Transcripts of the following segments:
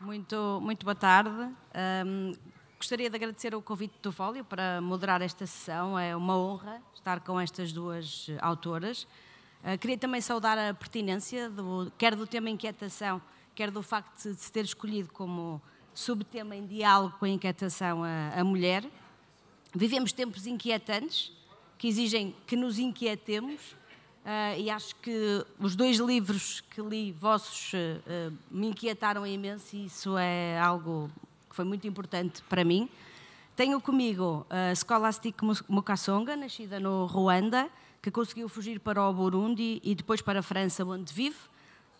Muito, muito boa tarde. Um, gostaria de agradecer o convite do Fólio para moderar esta sessão. É uma honra estar com estas duas autoras. Uh, queria também saudar a pertinência, do, quer do tema inquietação, quer do facto de se ter escolhido como subtema em diálogo com a inquietação a, a mulher. Vivemos tempos inquietantes que exigem que nos inquietemos Uh, e acho que os dois livros que li, vossos, uh, me inquietaram imenso e isso é algo que foi muito importante para mim. Tenho comigo a Scholastic Mukasonga, nascida no Ruanda, que conseguiu fugir para o Burundi e depois para a França, onde vive.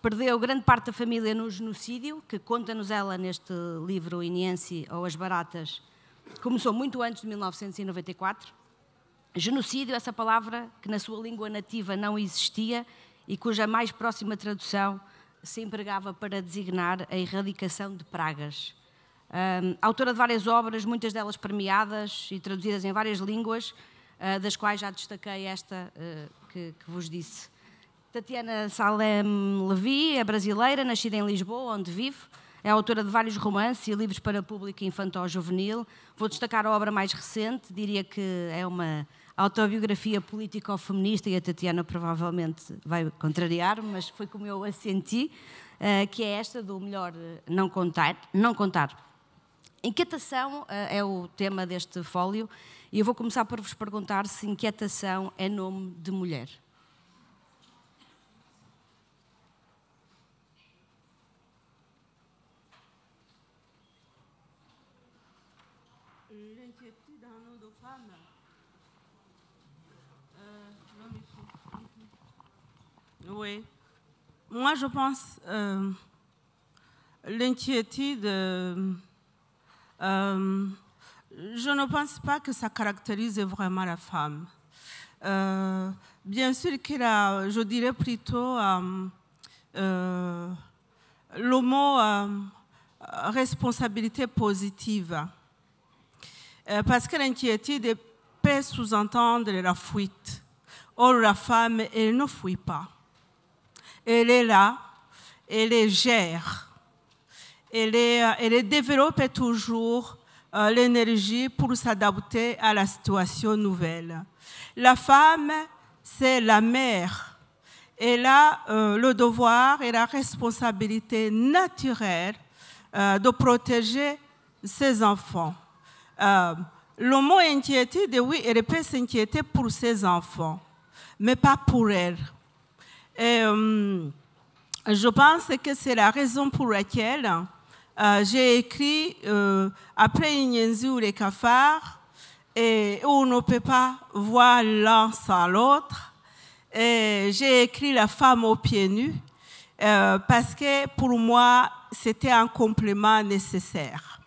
Perdeu grande parte da família no genocídio, que conta-nos ela neste livro Iniense ou As Baratas. Começou muito antes de 1994 Genocídio, essa palavra que na sua língua nativa não existia e cuja mais próxima tradução se empregava para designar a erradicação de pragas. Um, autora de várias obras, muitas delas premiadas e traduzidas em várias línguas, uh, das quais já destaquei esta uh, que, que, vos disse. Tatiana Salem Levi é brasileira, nascida em Lisboa, onde vive. É autora de vários romances e livros para público infantil juvenil. Vou destacar a obra mais recente, diria que é uma autobiografia político-feminista, e a Tatiana provavelmente vai contrariar-me, mas foi como eu a senti, eh, que é esta do melhor eh, não contar. Não contar. Inquietação eh, é o tema deste fólio, e eu vou começar por vos perguntar se inquietação é nome de mulher. Oui. Moi, je pense euh, l'inquiétude. Euh, euh, je ne pense pas que ça caractérise vraiment la femme. Euh, bien sûr que a, je dirais plutôt le mot responsabilité positive. parce que l'inquiétude peut sous-entendre la fuite. Or, la femme, elle ne fuit pas elle est là, elle les gère, elle, est, euh, elle développe toujours euh, l'énergie pour s'adapter à la situation nouvelle. La femme, c'est la mère. Elle a euh, le devoir et la responsabilité naturelle de protéger ses enfants. le mot inquiétude, oui, elle peut s'inquiéter pour ses enfants, mais pas pour elle euh, je pense que c'est la raison pour laquelle euh, j'ai écrit euh, après Inyenzi ou les cafards, et on ne peut pas voir l'un sans l'autre. J'ai écrit La femme aux pieds nus parce que pour moi, c'était un complément nécessaire.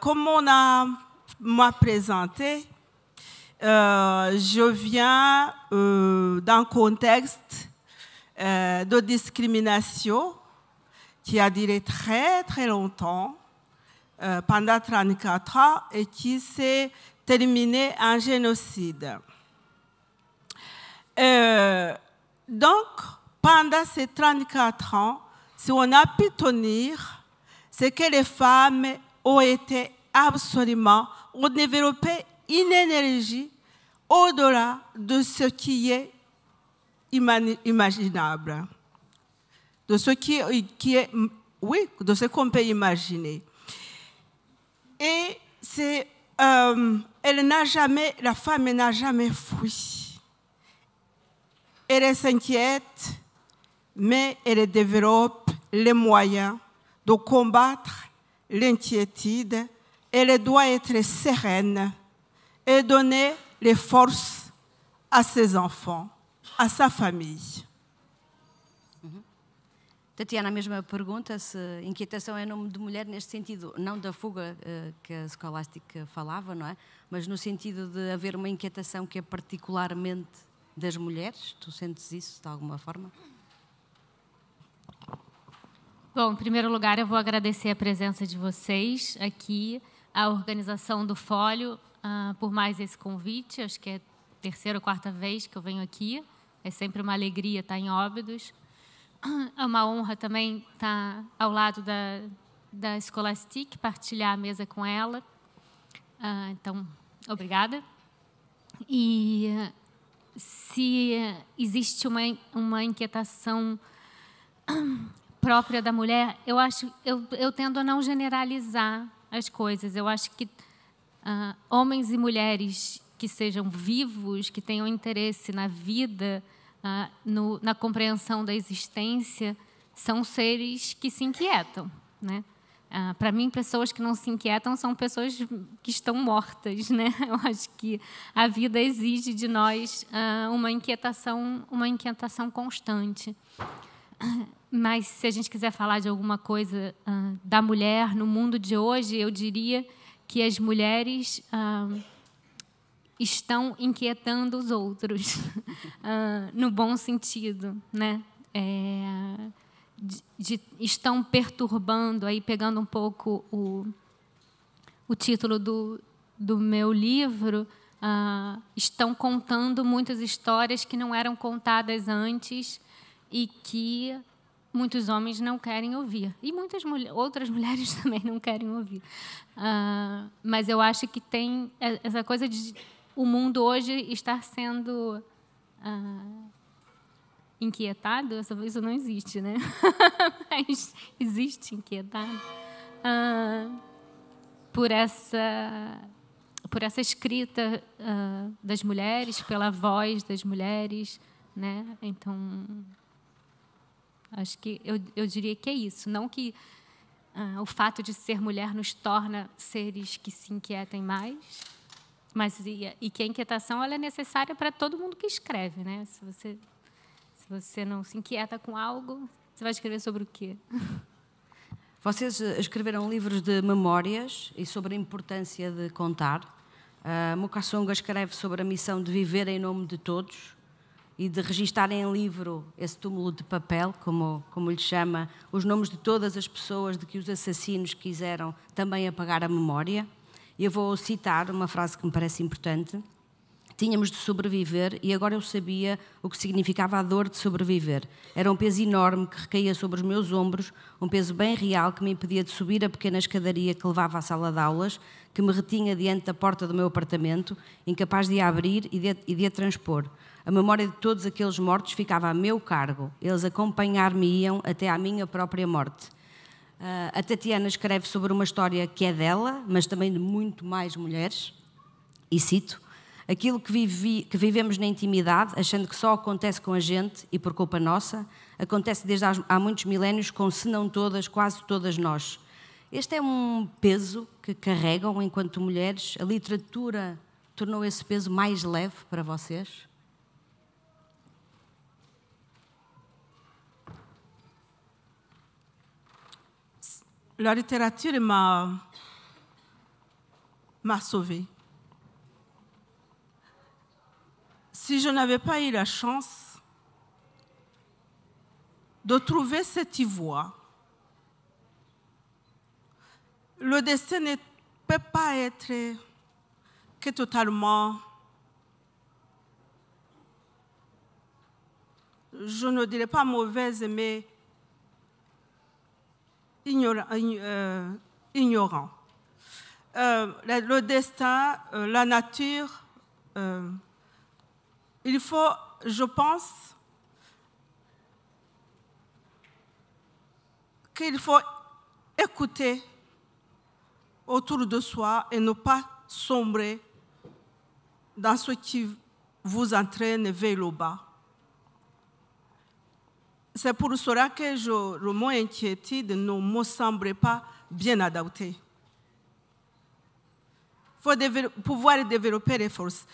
comme on m'a présenté, euh, je viens euh, d'un contexte euh, de discrimination qui a duré très très longtemps, pendant 34 ans, et qui s'est terminé en génocide. donc, pendant ces 34 ans, si on a pu tenir, c'est que les femmes ont été absolument, ont développé une énergie au-delà de ce qui est imaginable, de ce qui qui oui, de ce qu'on peut imaginer. Et c'est, euh, elle n'a jamais, la femme n'a jamais fui. Elle s'inquiète, mais elle développe les moyens de combattre l'inquiétude. Elle doit être sereine et donner les forces à ses enfants, à sa famille. Uhum. Tatiana, a mesma pergunta, se inquietação é nome de mulher neste sentido, não da fuga eh, que a escolástica falava, não é? Mas no sentido de haver uma inquietação que é particularmente das mulheres? Tu sentes isso de alguma forma? Bom, em primeiro lugar, eu vou agradecer a presença de vocês aqui, a organização do Fólio, ah, por mais esse convite. Acho que é a terceira ou quarta vez que eu venho aqui. É sempre uma alegria estar em Óbidos. É uma honra também estar ao lado da, da Scholastic, partilhar a mesa com ela. Uh, então, obrigada. E se existe uma, uma inquietação própria da mulher, eu acho eu, eu tendo a não generalizar as coisas. Eu acho que ah, homens e mulheres que sejam vivos, que tenham interesse na vida, ah, no, na compreensão da existência, são seres que se inquietam. Né? Ah, Para mim, pessoas que não se inquietam são pessoas que estão mortas. Né? Eu acho que a vida exige de nós ah, uma inquietação, uma inquietação constante. Mas se a gente quiser falar de alguma coisa ah, da mulher no mundo de hoje, eu diria que as mulheres ah, estão inquietando os outros, ah, no bom sentido, né? É, de, de, estão perturbando, aí pegando um pouco o, o título do, do meu livro, ah, estão contando muitas histórias que não eram contadas antes e que muitos homens não querem ouvir e muitas mulher, outras mulheres também não querem ouvir. Uh, mas eu acho que tem essa coisa de o mundo hoje estar sendo uh, inquietado. Isso não existe, né? mas existe inquietado uh, por essa por essa escrita das mulheres, pela voz das mulheres, né? Então Acho que eu, eu diria que é isso. Não que ah, o fato de ser mulher nos torna seres que se inquietem mais, mas e, e que a inquietação ela é necessária para todo mundo que escreve, né? Se você se você não se inquieta com algo, você vai escrever sobre o quê? Vocês eh, escreveram livros de memórias e sobre a importância de contar. Uh, escreve sobre a missão de viver em nome de todos e de registar em livro esse túmulo de papel, como, como lhe chama, os nomes de todas as pessoas de que os assassinos quiseram também apagar a memória. Eu vou citar uma frase que me parece importante. Tínhamos de sobreviver e agora eu sabia o que significava a dor de sobreviver. Era um peso enorme que recaía sobre os meus ombros, um peso bem real que me impedia de subir a pequena escadaria que levava à sala de aulas, que me retinha diante da porta do meu apartamento, incapaz de a abrir e de, e de a transpor. A memória de todos aqueles mortos ficava a meu cargo. Eles acompanhar-me-iam até à minha própria morte. Uh, a Tatiana escreve sobre uma história que é dela, mas também de muito mais mulheres, e cito: Aquilo que, vivi, que vivemos na intimidade, achando que só acontece com a gente e por culpa nossa, acontece desde há, há muitos milénios com, se não todas, quase todas nós. Este é um peso que carregam enquanto mulheres. A literatura tornou esse peso mais leve para vocês? la littérature m'a sauvée. Si je n'avais pas eu la chance de trouver cette ivoire, le destin ne peut pas être que totalement je ne dirais pas mauvaise, mais euh, ignorant. Euh, le destin, euh, la nature, il faut, je pense, qu'il faut écouter autour de soi et ne pas sombrer dans ce qui vous entraîne vers le bas. C'est pour cela que je mot « inquiétude, nos mots ne semblent pas bien adaptés. Il faut pouvoir développer les forces.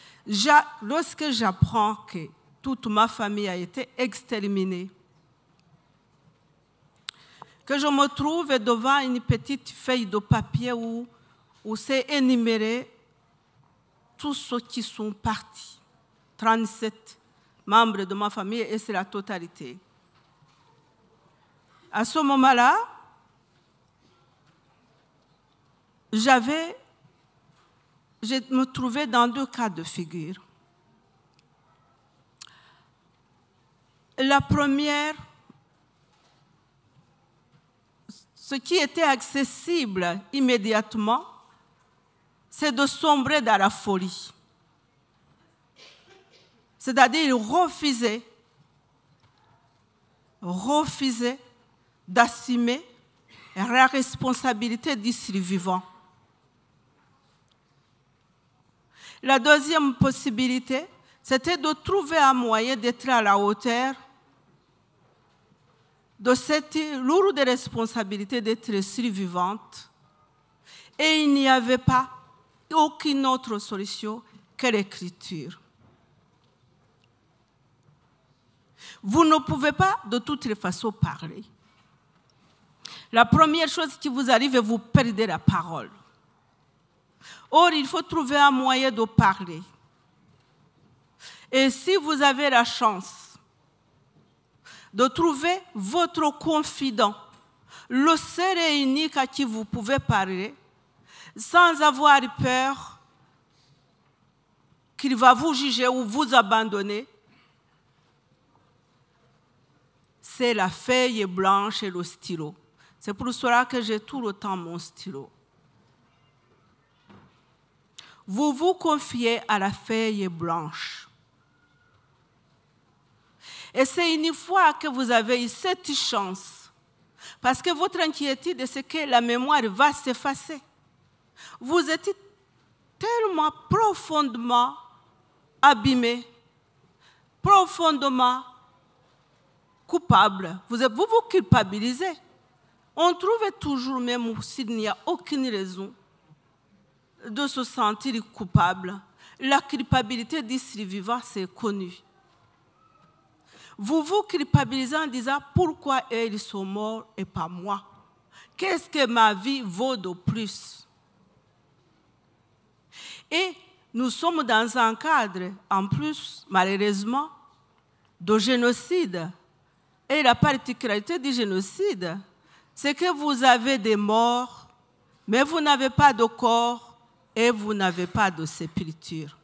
Lorsque j'apprends que toute ma famille a été exterminée, que je me trouve devant une petite feuille de papier où, où c'est énuméré tous ceux qui sont partis, 37 membres de ma famille et c'est la totalité. À ce moment-là, j'avais, je me trouvais dans deux cas de figure. La première, ce qui était accessible immédiatement, c'est de sombrer dans la folie. C'est-à-dire refusait, refuser d'assumer la responsabilité du survivant. La deuxième possibilité, c'était de trouver un moyen d'être à la hauteur de cette lourde responsabilité d'être survivante. Et il n'y avait pas aucune autre solution que l'écriture. Vous ne pouvez pas de toutes les façons parler. La première chose qui vous arrive, vous perdez la parole. Or, il faut trouver un moyen de parler. Et si vous avez la chance de trouver votre confident, le seul et unique à qui vous pouvez parler, sans avoir peur qu'il va vous juger ou vous abandonner, c'est la feuille blanche et le stylo. C'est pour cela que j'ai tout le temps mon stylo. Vous vous confiez à la feuille blanche. Et c'est une fois que vous avez cette chance, parce que votre inquiétude, c'est que la mémoire va s'effacer. Vous êtes tellement profondément abîmé, profondément coupable. vous, vous culpabilisez on trouve toujours, même s'il n'y a aucune raison, de se sentir coupable. La culpabilité du survivants c'est connu. Vous vous culpabilisez en disant pourquoi ils sont morts et pas moi. Qu'est-ce que ma vie vaut de plus Et nous sommes dans un cadre, en plus, malheureusement, de génocide. Et la particularité du génocide, c'est que vous avez des morts, mais vous n'avez pas de corps et vous n'avez pas de sépulture.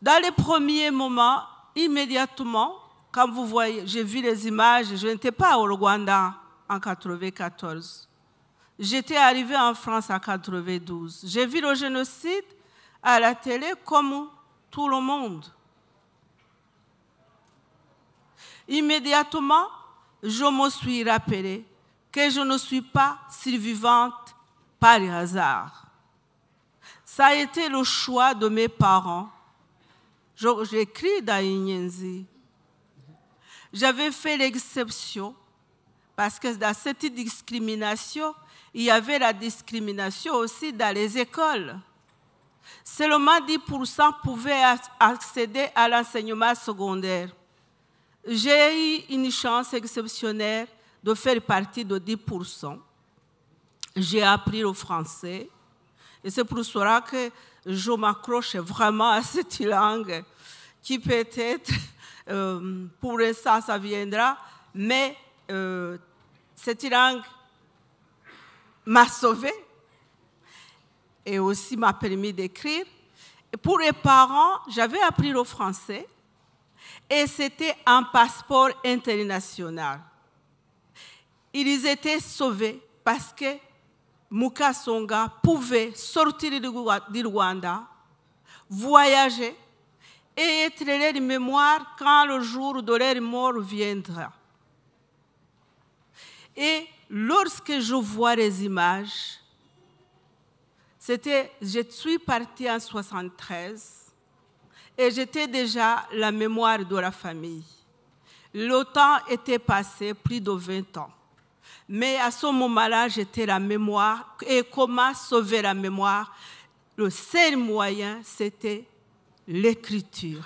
Dans les premiers moments, immédiatement, quand vous voyez, j'ai vu les images, je n'étais pas au Rwanda en 1994. J'étais arrivé en France en 1992. J'ai vu le génocide à la télé comme tout le monde. Immédiatement, je me suis rappelé que je ne suis pas survivante par hasard. Ça a été le choix de mes parents. J'écris dans Ignenzi. J'avais fait l'exception parce que dans cette discrimination, il y avait la discrimination aussi dans les écoles. Seulement 10% pouvaient accéder à l'enseignement secondaire. J'ai eu une chance exceptionnelle de faire partie de 10%. J'ai appris le français. Et c'est pour cela que je m'accroche vraiment à cette langue qui peut-être, euh, pour ça, ça viendra, mais euh, cette langue m'a sauvée et aussi m'a permis d'écrire. Pour les parents, j'avais appris le français et c'était un passeport international. Ils étaient sauvés parce que Mukasonga pouvait sortir du Rwanda, voyager et être les mémoire quand le jour de leur mort viendra. Et lorsque je vois les images, c'était, je suis partie en 73 et j'étais déjà la mémoire de la famille. Le temps était passé, plus de 20 ans. Mais à ce moment-là, j'étais la mémoire. Et comment sauver la mémoire Le seul moyen, c'était l'écriture.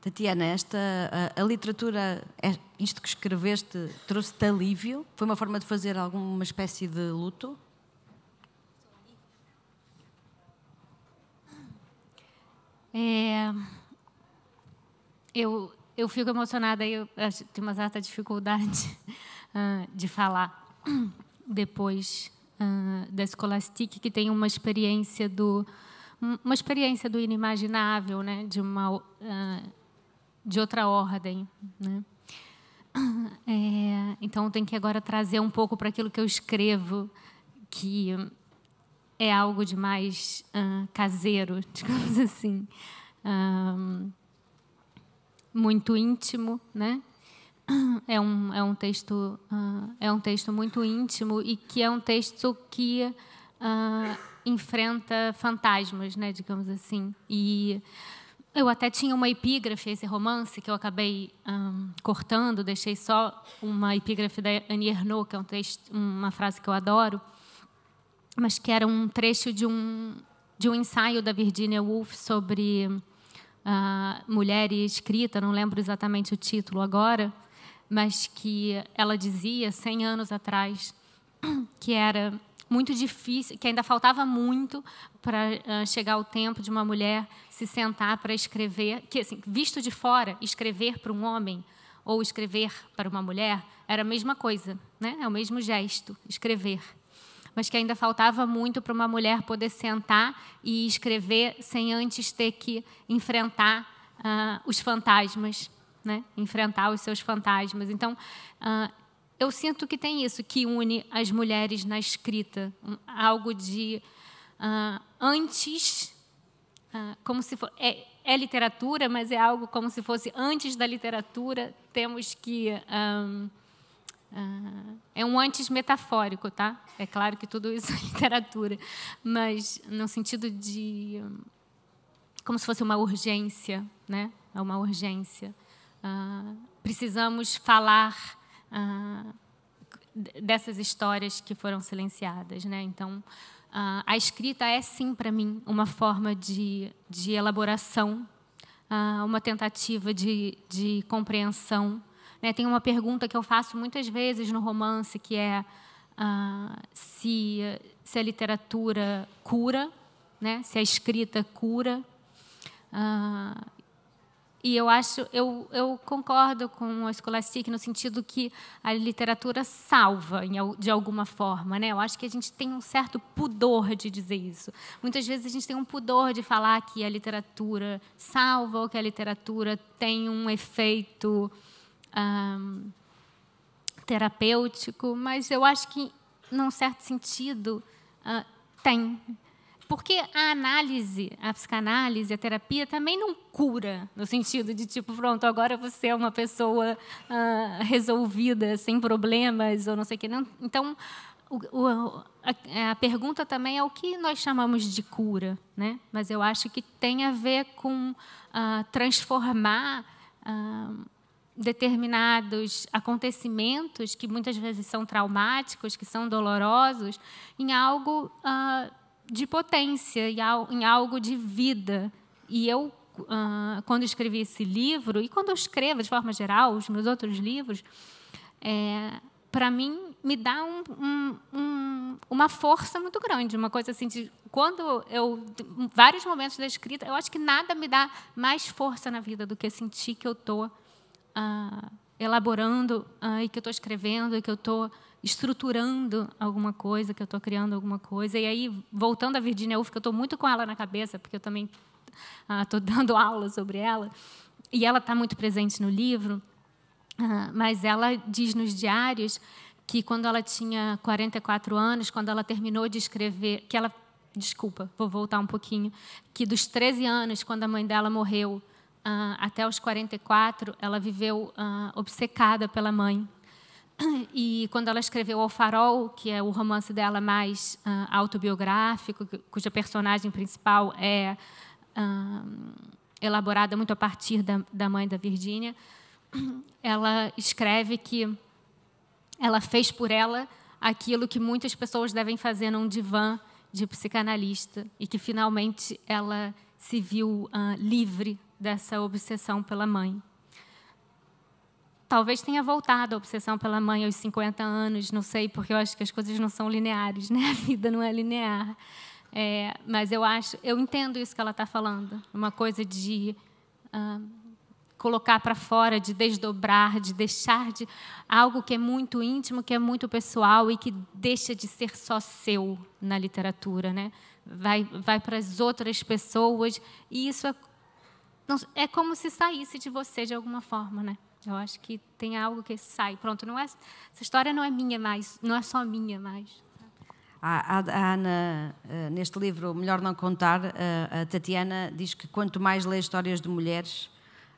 Tatiana, esta, a, a, literatura, é isto que escreveste, trouxe-te alívio? Foi uma forma de fazer alguma espécie de luto? É, eu, eu fico emocionada, eu, eu tenho uma certa dificuldade uh, de falar depois uh, da Scholastic, que tem uma experiência do uma experiência do inimaginável, né, de uma ah, de outra ordem, né? É, então tem que agora trazer um pouco para aquilo que eu escrevo que é algo de mais uh, caseiro, digamos assim, um, muito íntimo, né? É um, é um texto uh, é um texto muito íntimo e que é um texto que uh, enfrenta fantasmas, né? Digamos assim. E eu até tinha uma epígrafe esse romance que eu acabei um, cortando, deixei só uma epígrafe da Annie Ernaux, que é um texto, uma frase que eu adoro mas que era um trecho de um, de um ensaio da Virginia Woolf sobre uh, mulher e escrita, não lembro exatamente o título agora, mas que ela dizia 100 anos atrás que era muito difícil, que ainda faltava muito para uh, ah, chegar o tempo de uma mulher se sentar para escrever, que assim, visto de fora, escrever para um homem ou escrever para uma mulher era a mesma coisa, né? É o mesmo gesto, escrever mas que ainda faltava muito para uma mulher poder sentar e escrever sem antes ter que enfrentar uh, os fantasmas, né? enfrentar os seus fantasmas. Então, uh, eu sinto que tem isso que une as mulheres na escrita, um, algo de uh, antes, como se for, é, é, literatura, mas é algo como se fosse antes da literatura. Temos que um, Uh, é um antes metafórico, tá? É claro que tudo isso é literatura, mas no sentido de como se fosse uma urgência, né? É uma urgência. Uh, precisamos falar uh, dessas histórias que foram silenciadas, né? Então ah, a escrita é sim para mim uma forma de, de elaboração, uma tentativa de, de compreensão né? Tem uma pergunta que eu faço muitas vezes no romance, que é ah, se, se a literatura cura, né? se a escrita cura. Ah, e eu acho, eu, eu concordo com a Scholastic no sentido que a literatura salva de alguma forma, né? Eu acho que a gente tem um certo pudor de dizer isso. Muitas vezes a gente tem um pudor de falar que a literatura salva ou que a literatura tem um efeito terapêutico, mas eu acho que, num certo sentido, uh, tem. Porque a análise, a psicanálise, a terapia também não cura, no sentido de tipo, pronto, agora você é uma pessoa ah, resolvida, sem problemas, ou não sei o quê. Não. Então, o, o, a, a, pergunta também é o que nós chamamos de cura, né? mas eu acho que tem a ver com ah, transformar. Ah, determinados acontecimentos que muitas vezes são traumáticos, que são dolorosos, em algo uh, de potência, em algo de vida. E eu, uh, quando escrevi esse livro, e quando eu escrevo, de forma geral, os meus outros livros, é, para mim, me dá um, um, um, uma força muito grande, uma coisa assim de quando eu vários momentos da escrita, eu acho que nada me dá mais força na vida do que sentir que eu estou ah, elaborando ah, e que eu estou escrevendo e que eu estou estruturando alguma coisa, que eu estou criando alguma coisa. E aí, voltando à Virginia Woolf, que eu estou muito com ela na cabeça, porque eu também estou ah, dando aula sobre ela, e ela está muito presente no livro, ah, mas ela diz nos diários que quando ela tinha 44 anos, quando ela terminou de escrever, que ela, desculpa, vou voltar um pouquinho, que dos 13 anos, quando a mãe dela morreu, ah, até os 44, ela viveu ah, obcecada pela mãe. E quando ela escreveu O Farol, que é o romance dela mais ah, autobiográfico, cuja personagem principal é ah, elaborada muito a partir da, da mãe da Virgínia, ela escreve que ela fez por ela aquilo que muitas pessoas devem fazer num divã de psicanalista e que finalmente ela se viu uh, livre dessa obsessão pela mãe. Talvez tenha voltado a obsessão pela mãe aos 50 anos, não sei, porque eu acho que as coisas não são lineares, né? A vida não é linear. É, mas eu acho, eu entendo isso que ela está falando, uma coisa de ah, colocar para fora, de desdobrar, de deixar de algo que é muito íntimo, que é muito pessoal e que deixa de ser só seu na literatura, né? Vai, vai para as outras pessoas e isso é não, é como se saísse de você de alguma forma, né? Eu acho que tem algo que sai. Pronto, não é, essa história não é minha mais, não é só minha mais. A, a, Ana, neste livro Melhor Não Contar, eh, a Tatiana diz que quanto mais lê histórias de mulheres,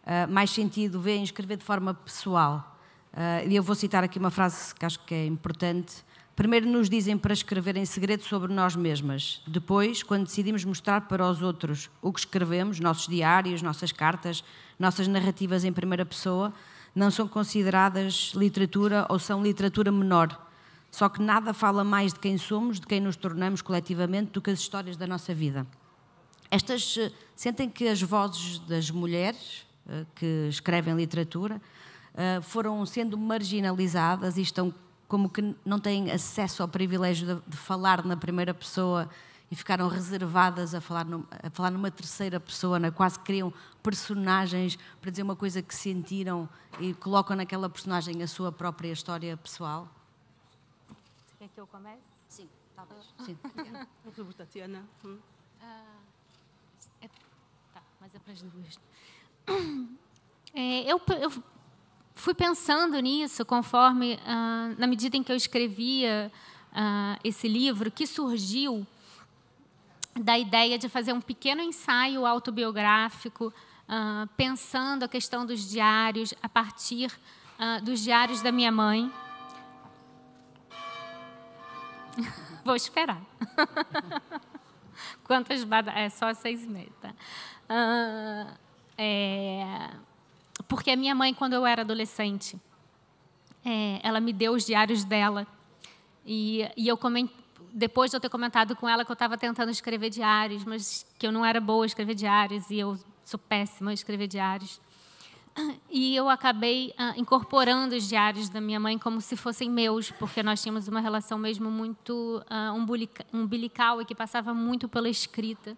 eh, mais sentido vê em escrever de forma pessoal. Eh, e eu vou citar aqui uma frase que acho que é importante, Primeiro nos dizem para escrever em segredo sobre nós mesmas. Depois, quando decidimos mostrar para os outros o que escrevemos, nossos diários, nossas cartas, nossas narrativas em primeira pessoa, não são consideradas literatura ou são literatura menor. Só que nada fala mais de quem somos, de quem nos tornamos coletivamente, do que as histórias da nossa vida. Estas eh, sentem que as vozes das mulheres eh, que escrevem literatura eh, foram sendo marginalizadas e estão como que não têm acesso ao privilégio de, de falar na primeira pessoa e ficaram reservadas a falar, num, a falar numa terceira pessoa, né? quase criam personagens para dizer uma coisa que sentiram e colocam naquela personagem a sua própria história pessoal? Quer que eu comece? Sim, talvez. Sim. Tatiana. Hum. Ah, é, tá, mas é para as duas. É, eu, eu fui pensando nisso conforme, uh, na medida em que eu escrevia uh, esse livro, que surgiu da ideia de fazer um pequeno ensaio autobiográfico, uh, pensando a questão dos diários a partir dos diários da minha mãe. Vou esperar. Quantas badalas? É só seis e meia. Tá? É porque a minha mãe, quando eu era adolescente, é, ela me deu os diários dela. E, e eu depois de eu ter comentado com ela que eu estava tentando escrever diários, mas que eu não era boa a escrever diários e eu sou péssima a escrever diários. E eu acabei ah, incorporando os diários da minha mãe como se fossem meus, porque nós tínhamos uma relação mesmo muito ah, umbilical e que passava muito pela escrita.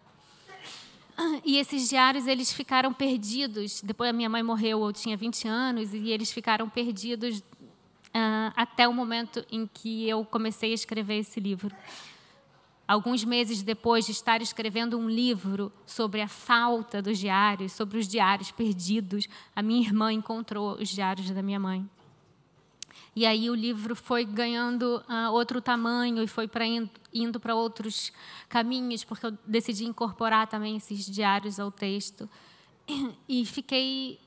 Ah, e esses diários eles ficaram perdidos. Depois a minha mãe morreu, eu tinha 20 anos, e eles ficaram perdidos uh, até o momento em que eu comecei a escrever esse livro. Alguns meses depois de estar escrevendo um livro sobre a falta dos diários, sobre os diários perdidos, a minha irmã encontrou os diários da minha mãe. E aí o livro foi ganhando uh, outro tamanho e foi para indo para outros caminhos, porque eu decidi incorporar também esses diários ao texto. E fiquei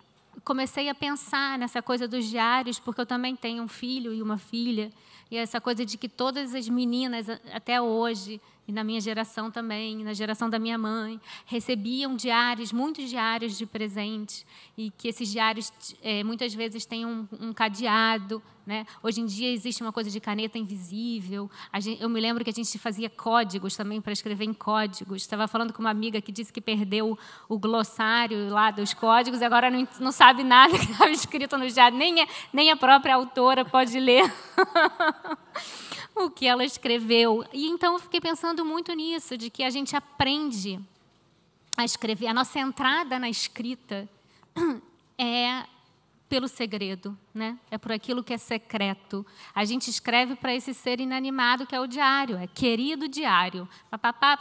comecei a pensar nessa coisa dos diários, porque eu também tenho um filho e uma filha, e essa coisa de que todas as meninas até hoje e na minha geração também, na geração da minha mãe, recebiam diários, muitos diários de presente, e que esses diários é, muitas vezes têm um, um cadeado. Né? Hoje em dia existe uma coisa de caneta invisível. Gente, eu me lembro que a gente fazia códigos também para escrever em códigos. Estava falando com uma amiga que disse que perdeu o glossário lá dos códigos e agora não, não sabe nada que estava escrito no diário, nem, é, nem a própria autora pode ler. o que ela escreveu. E então eu fiquei pensando muito nisso, de que a gente aprende a escrever. A nossa entrada na escrita é pelo segredo, né? É por aquilo que é secreto. A gente escreve para esse ser inanimado que é o diário, é querido diário, papapá,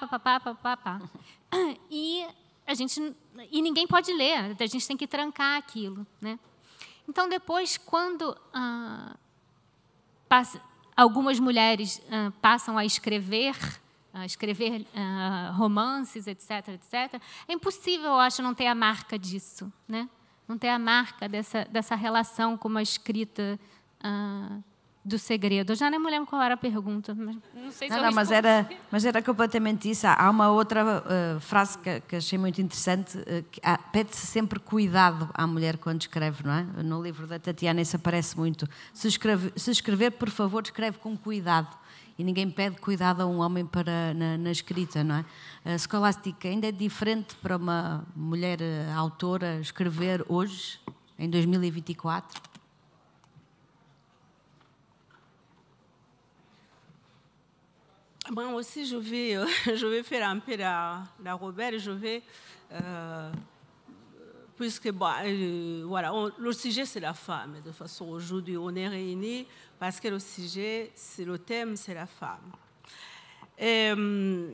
E a gente e ninguém pode ler, a gente tem que trancar aquilo, né? Então depois quando ah, passa, Algumas mulheres uh, passam a escrever, a escrever uh, romances, etc, etc. É impossível, eu acho, não ter a marca disso, né? Não ter a marca dessa, dessa relação com uma escrita uh, do segredo. Eu já nem me lembro qual era a pergunta, mas não sei se não, eu não, mas era mas era completamente isso. Há uma outra uh, frase que, que, achei muito interessante, uh, pede-se sempre cuidado à mulher quando escreve, não é? No livro da Tatiana isso aparece muito. Se, escreve, se escrever, por favor, escreve com cuidado. E ninguém pede cuidado a um homem para na, na escrita, não é? A escolástica ainda é diferente para uma mulher eh, autora escrever hoje, em 2024? Moi aussi, je vais, euh, je vais faire un peu la, la rebelle. Je vais, euh, puisque bah, euh, voilà, le sujet c'est la femme. De façon aujourd'hui, on est réunis parce que le sujet, c'est le thème, c'est la femme. Hum,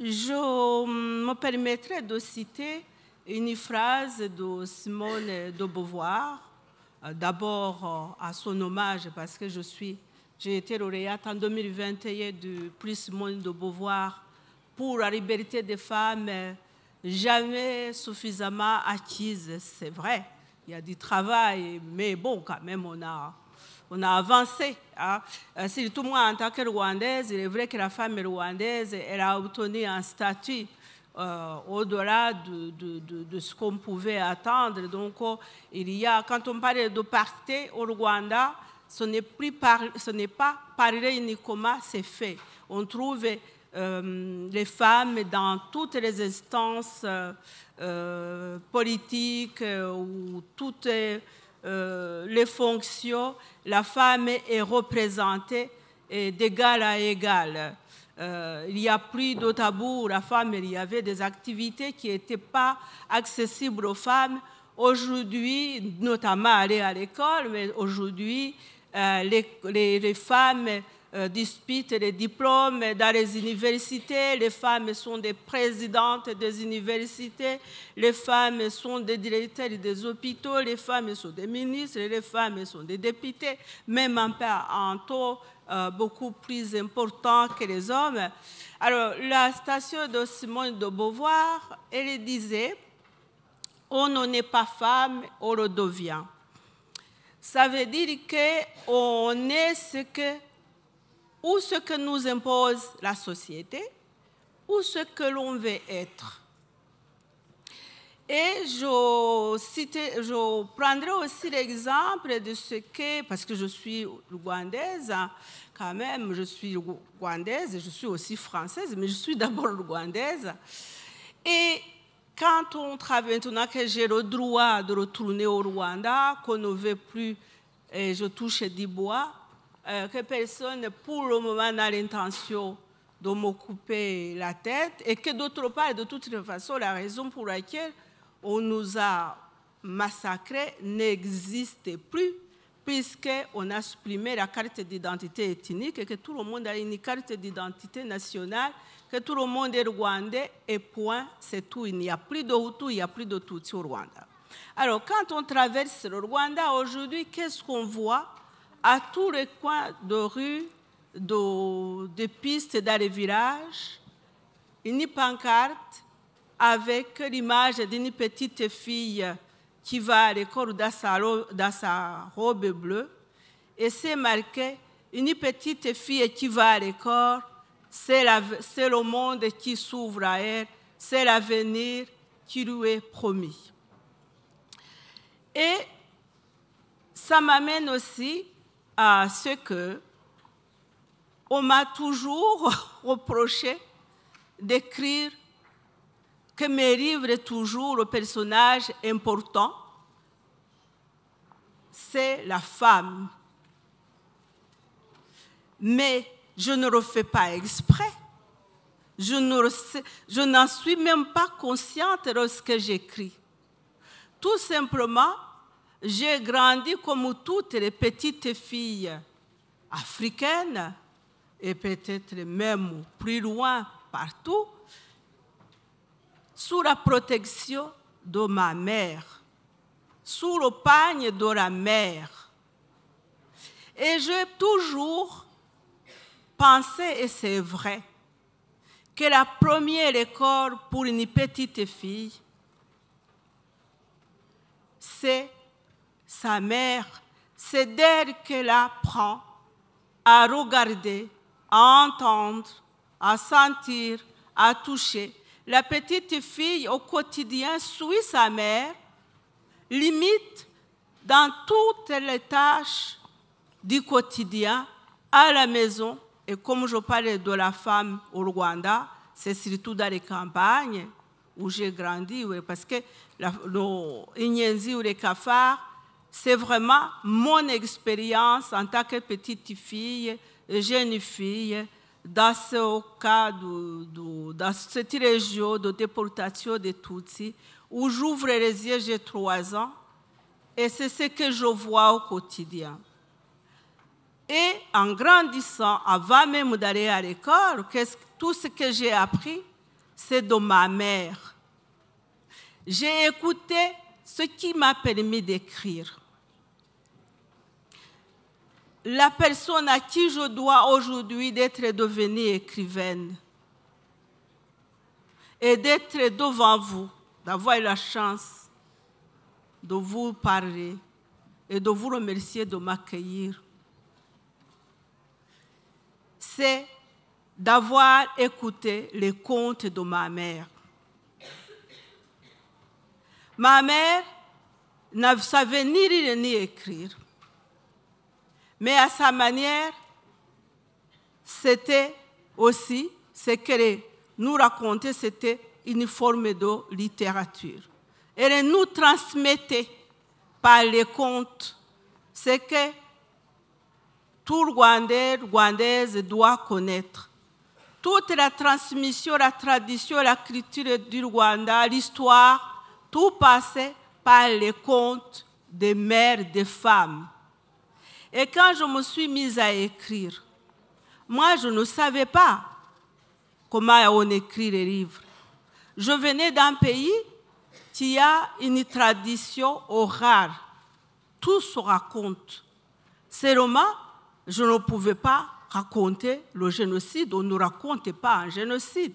je me permettrai de citer une phrase de Simone de Beauvoir, d'abord à son hommage parce que je suis j'ai été lauréate en 2021 du prix monde de Beauvoir pour la liberté des femmes jamais suffisamment acquise. C'est vrai, il y a du travail, mais bon, quand même, on a, on a avancé. Hein. Euh, surtout moi, en tant que Rwandaise, il est vrai que la femme rwandaise, elle a obtenu un statut euh, au-delà de, ce qu'on pouvait attendre. Donc, oh, il y a, quand on parle de parité au Rwanda, ce n'est, par, pas parler uniquement, c'est fait. On trouve euh, les femmes dans toutes les instances euh, euh, politiques ou toutes les fonctions. La femme est représentée d'égal à égal. il n'y a plus de tabou. La femme, il y avait des activités qui n'étaient pas accessibles aux femmes. Aujourd'hui, notamment aller à l'école, mais aujourd'hui, euh, les, femmes euh, disputent les diplômes dans les universités, les femmes sont des présidentes des universités, les femmes sont des directeurs des hôpitaux, les femmes sont des ministres, les femmes sont des députés, même en, taux euh, beaucoup plus important que les hommes. Alors, la station de Simone de Beauvoir, elle disait, on n'est pas femme, on le devient ça veut dire qu'on est ce que, ou ce que nous impose la société, ou ce que l'on veut être. Et je, je prendrai aussi l'exemple de ce que, parce que je suis rwandaise, hein, quand même, je suis rwandaise, je suis aussi française, mais je suis d'abord rwandaise. Et quand on travaille maintenant, que j'ai le droit de retourner au Rwanda, qu'on ne veut plus, et je touche du bois, euh, que personne, pour le moment, n'a l'intention de me couper la tête, et que d'autre part, de toute façon, la raison pour laquelle on nous a massacrés n'existe plus, puisqu'on a supprimé la carte d'identité ethnique et que tout le monde a une carte d'identité nationale que tout le monde est rwandais et point, c'est tout. Il n'y a plus de Hutu, il n'y a plus de tout au Rwanda. Alors, quand on traverse le Rwanda aujourd'hui, qu'est-ce qu'on voit à tous les coins de rue, de, pistes dans les villages Une pancarte avec l'image d'une petite fille qui va à l'école dans sa, dans sa robe bleue et c'est marqué une petite fille qui va à l'école c'est le monde qui s'ouvre à elle, c'est l'avenir qui lui est promis. Et ça m'amène aussi à ce que on m'a toujours reproché d'écrire que mes livres sont toujours le personnage important, c'est la femme. Mais je ne le fais pas exprès. Je n'en suis même pas consciente lorsque j'écris. Tout simplement, j'ai grandi comme toutes les petites filles africaines et peut-être même plus loin partout, sous la protection de ma mère, sous le pagne de la mère. Et j'ai toujours et c'est vrai, que la première école pour une petite fille, c'est sa mère. C'est d'elle qu'elle apprend à regarder, à entendre, à sentir, à toucher. La petite fille au quotidien suit sa mère, limite dans toutes les tâches du quotidien, à la maison, et comme je parle de la femme au Rwanda, c'est surtout dans les campagnes où j'ai grandi, parce que la, ou les cafards, c'est vraiment mon expérience en tant que petite fille, jeune fille, dans ce cas, dans cette région de déportation des Tutsi, où j'ouvre les yeux, j'ai trois ans, et c'est ce que je vois au quotidien. Et en grandissant, avant même d'aller à l'école, tout ce que j'ai appris, c'est de ma mère. J'ai écouté ce qui m'a permis d'écrire. La personne à qui je dois aujourd'hui d'être devenue écrivaine et d'être devant vous, d'avoir la chance de vous parler et de vous remercier de m'accueillir c'est d'avoir écouté les contes de ma mère. Ma mère ne savait ni lire ni écrire, mais à sa manière, c'était aussi ce qu'elle nous racontait, c'était une forme de littérature. Elle nous transmettait par les contes ce que tout Rwandais, Rwandaise doit connaître. Toute la transmission, la tradition, la culture du Rwanda, l'histoire, tout passait par les contes des mères, des femmes. Et quand je me suis mise à écrire, moi, je ne savais pas comment on écrit les livres. Je venais d'un pays qui a une tradition orale. Tout se raconte. romans je ne pouvais pas raconter le génocide, on ne racontait pas un génocide.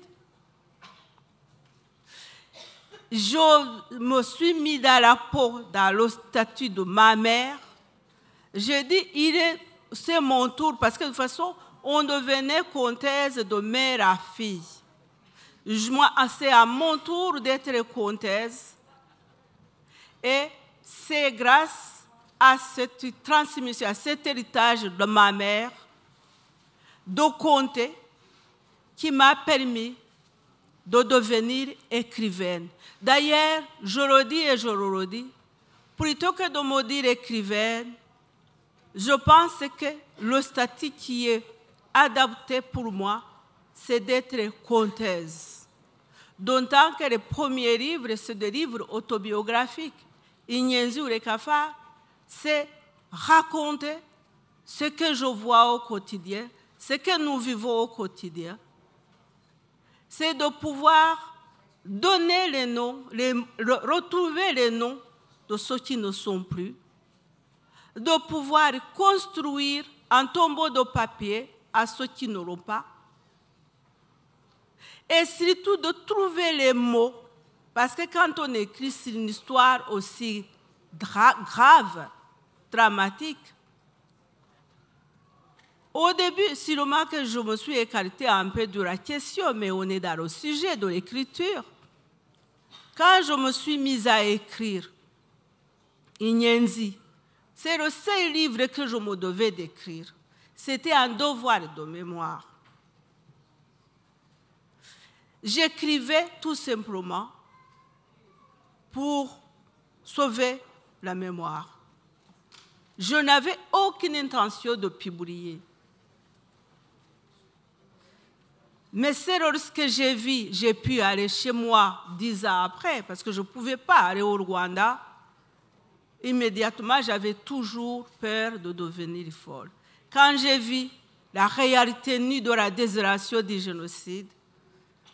Je me suis mis dans la peau, dans le statut de ma mère. J'ai dit, il est, c'est mon tour, parce que de toute façon, on devenait comtesse de mère à fille. Ah, c'est à mon tour d'être comtesse. Et c'est grâce à cette transmission, à cet héritage de ma mère, de compter, qui m'a permis de devenir écrivaine. D'ailleurs, je le dis et je le redis, plutôt que de me dire écrivaine, je pense que le statut qui est adapté pour moi, c'est d'être conteuse. D'autant que les premiers livres, c'est des livres autobiographiques. les Rekafa, c'est raconter ce que je vois au quotidien, ce que nous vivons au quotidien. C'est de pouvoir donner les noms, retrouver les noms de ceux qui ne sont plus, de pouvoir construire un tombeau de papier à ceux qui n'auront pas, et surtout de trouver les mots, parce que quand on écrit une histoire aussi grave, dramatique. Au début, sûrement que je me suis écartée un peu de la question, mais on est dans le sujet de l'écriture. Quand je me suis mise à écrire Inyenzi, c'est le seul livre que je me devais d'écrire. C'était un devoir de mémoire. J'écrivais tout simplement pour sauver la mémoire je n'avais aucune intention de publier. Mais c'est lorsque j'ai vu, j'ai pu aller chez moi dix ans après, parce que je ne pouvais pas aller au Rwanda. Immédiatement, j'avais toujours peur de devenir folle. Quand j'ai vu la réalité nue de la désolation du génocide,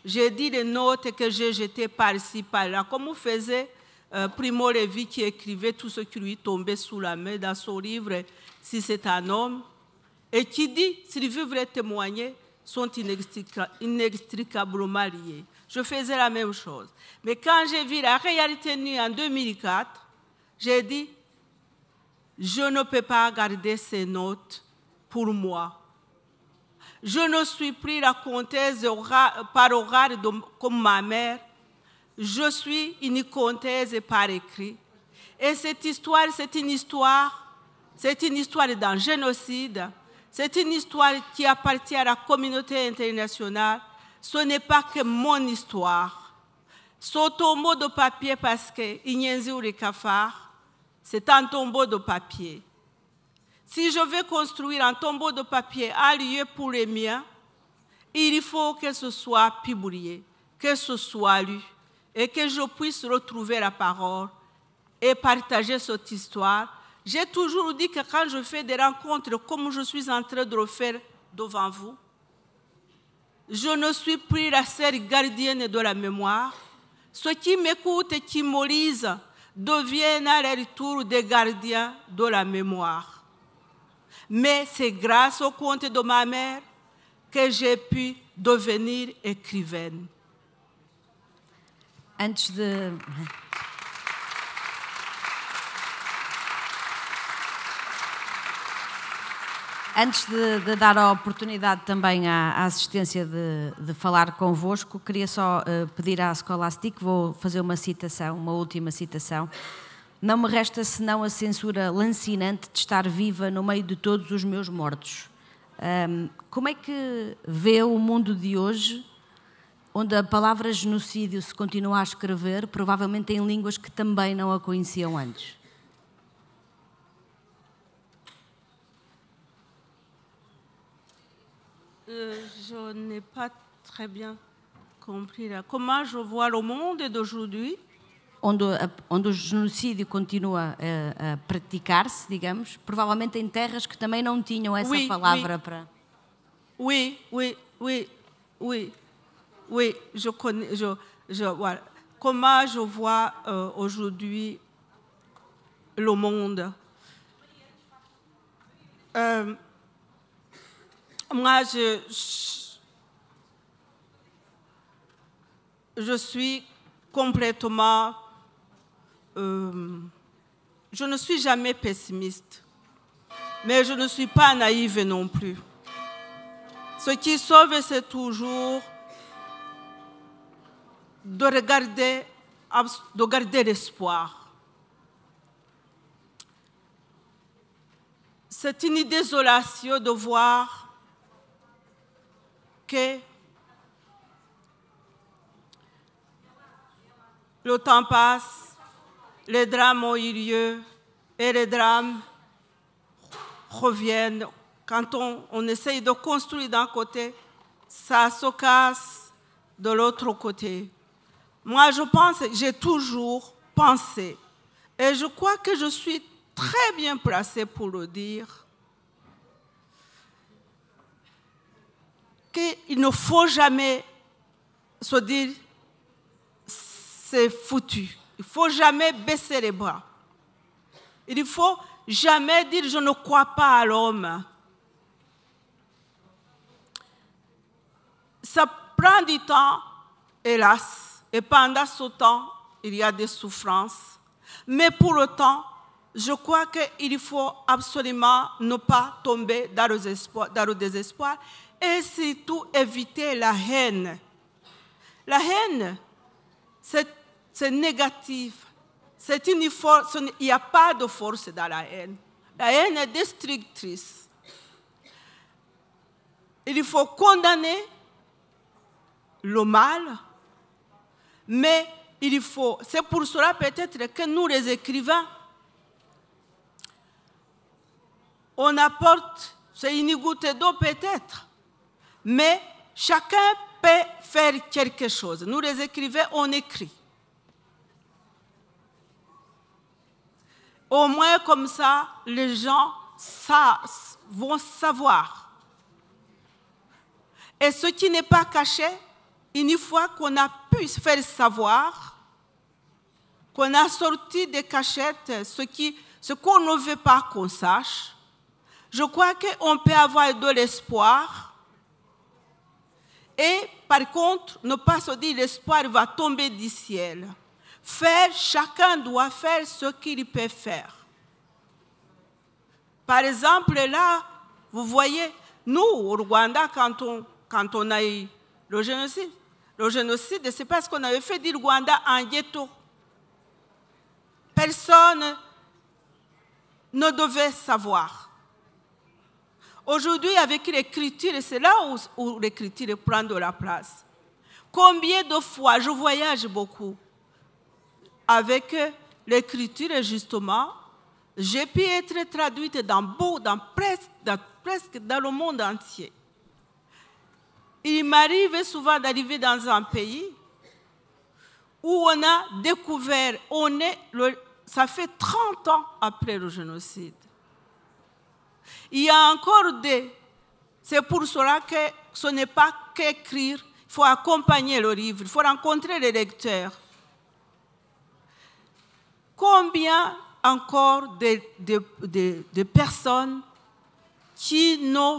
j'ai dit les notes que j'ai jetées par-ci, par-là, comme on faisait euh, Primo Levi qui écrivait tout ce qui lui tombait sous la main dans son livre Si c'est un homme, et qui dit, si les témoigner sont inextricablement liés. Je faisais la même chose. Mais quand j'ai vu la réalité nuit en 2004, j'ai dit, je ne peux pas garder ces notes pour moi. Je ne suis plus la comtesse par horaire comme ma mère je suis une et par écrit. Et cette histoire, c'est une histoire, c'est une histoire d'un génocide. C'est une histoire qui appartient à la communauté internationale. Ce n'est pas que mon histoire. Ce tombeau de papier, parce que a ou les cafards, c'est un tombeau de papier. Si je veux construire un tombeau de papier à lieu pour les miens, il faut que ce soit publié, que ce soit lu et que je puisse retrouver la parole et partager cette histoire. J'ai toujours dit que quand je fais des rencontres comme je suis en train de le faire devant vous, je ne suis plus la seule gardienne de la mémoire. Ceux qui m'écoutent et qui me deviennent à leur tour des gardiens de la mémoire. Mais c'est grâce au compte de ma mère que j'ai pu devenir écrivaine. antes de. Antes de, de, dar a oportunidade também à, à assistência de, de, falar convosco, queria só uh, pedir à Scholastic, vou fazer uma citação, uma última citação. Não me resta senão a censura lancinante de estar viva no meio de todos os meus mortos. Um, como é que vê o mundo de hoje onde a palavra genocídio se continua a escrever, provavelmente em línguas que também não a conheciam antes. Eu je n'ai pas très bien compris là. Comment je vois le monde d'aujourd'hui Onde, onde o genocídio continua a, a praticar-se, digamos, provavelmente em terras que também não tinham essa oui, palavra oui. para. Oui, oui, oui, oui. oui, je connais. Je, je, voilà. Comment je vois euh, aujourd'hui le monde euh, Moi, je, je suis complètement. Euh, je ne suis jamais pessimiste, mais je ne suis pas naïve non plus. Ce qui sauve, c'est toujours de, regarder, de garder l'espoir. C'est une désolation de voir que le temps passe, les drames ont eu lieu et les drames reviennent. Quand on, on essaye de construire d'un côté, ça se casse de l'autre côté. Moi, je pense, j'ai toujours pensé, et je crois que je suis très bien placée pour le dire, qu'il ne faut jamais se dire c'est foutu. Il ne faut jamais baisser les bras. Il ne faut jamais dire je ne crois pas à l'homme. Ça prend du temps, hélas. Et pendant ce temps, il y a des souffrances. Mais pour autant, je crois qu'il faut absolument ne pas tomber dans le désespoir, dans et surtout éviter la haine. La haine, c'est négatif. C'est il n'y a pas de force dans la haine. La haine est destructrice. Il faut condamner le mal, mais il faut, c'est pour cela peut-être que nous les écrivains, on apporte, c'est une goutte d'eau peut-être, mais chacun peut faire quelque chose. Nous les écrivains, on écrit. Au moins comme ça, les gens vont savoir. Et ce qui n'est pas caché, une fois qu'on a pu faire savoir, qu'on a sorti des cachettes ce qu'on ne veut pas qu'on sache, je crois qu'on peut avoir de l'espoir. Et par contre, ne pas se dire l'espoir va tomber du ciel. Faire, chacun doit faire ce qu'il peut faire. Par exemple, là, vous voyez, nous, au Rwanda, quand on a eu le génocide, le génocide, c'est parce qu'on avait fait du Rwanda un ghetto. Personne ne devait savoir. Aujourd'hui, avec l'écriture, c'est là où, l'écriture prend de la place. Combien de fois, je voyage beaucoup, avec l'écriture, justement, j'ai pu être traduite dans, dans, presque dans le monde entier. Il m'arrive souvent d'arriver dans un pays où on a découvert, on est, ça fait 30 ans après le génocide. Il y a encore des... C'est pour cela que ce n'est pas qu'écrire, il faut accompagner le livre, il faut rencontrer les lecteurs. Combien encore de personnes qui ne